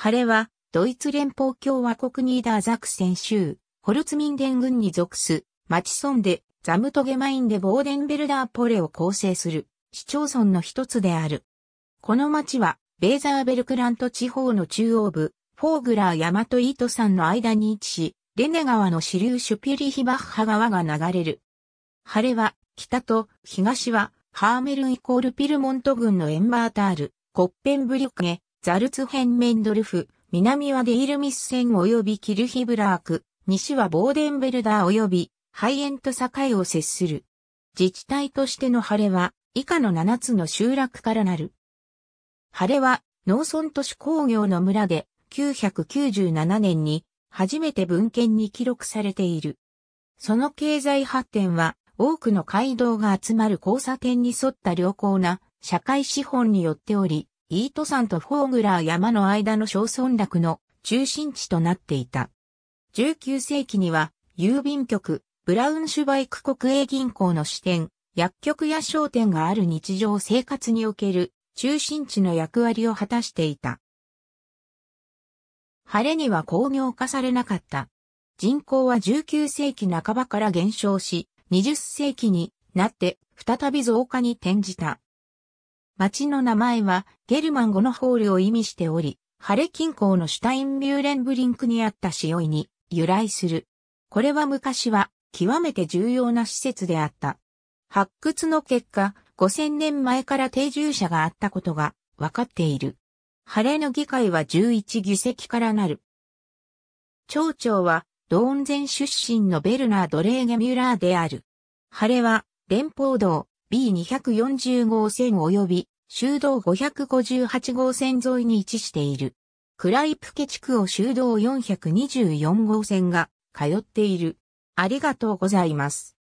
晴れは、ドイツ連邦共和国ニーダーザクセン州、ホルツミンデン軍に属す、町村で、ザムトゲマインでボーデンベルダーポレを構成する、市町村の一つである。この町は、ベーザーベルクラント地方の中央部、フォーグラー山とイート山の間に位置し、レネ川の支流シュピュリヒバッハ川が流れる。晴れは、北と東は、ハーメルンイコールピルモント郡のエンバータール、コッペンブリュクゲ、ザルツヘンメンドルフ、南はデイルミス線及びキルヒブラーク、西はボーデンベルダー及びハイエント境を接する。自治体としての晴れは、以下の7つの集落からなる。晴れは、農村都市工業の村で、997年に、初めて文献に記録されている。その経済発展は、多くの街道が集まる交差点に沿った良好な社会資本によっており、イート山とフォーグラー山の間の小村落の中心地となっていた。19世紀には、郵便局、ブラウンシュバイク国営銀行の支店、薬局や商店がある日常生活における中心地の役割を果たしていた。晴れには工業化されなかった。人口は19世紀半ばから減少し、20世紀になって再び増加に転じた。町の名前はゲルマン語のホールを意味しており、ハレ近郊のシュタインミューレンブリンクにあった潮井に由来する。これは昔は極めて重要な施設であった。発掘の結果、5000年前から定住者があったことが分かっている。ハレの議会は11議席からなる。町長はドーンゼン出身のベルナード・レーゲミュラーである。ハレは連邦道 B240 号線及び修道558号線沿いに位置している。クライプケ地区を修道424号線が通っている。ありがとうございます。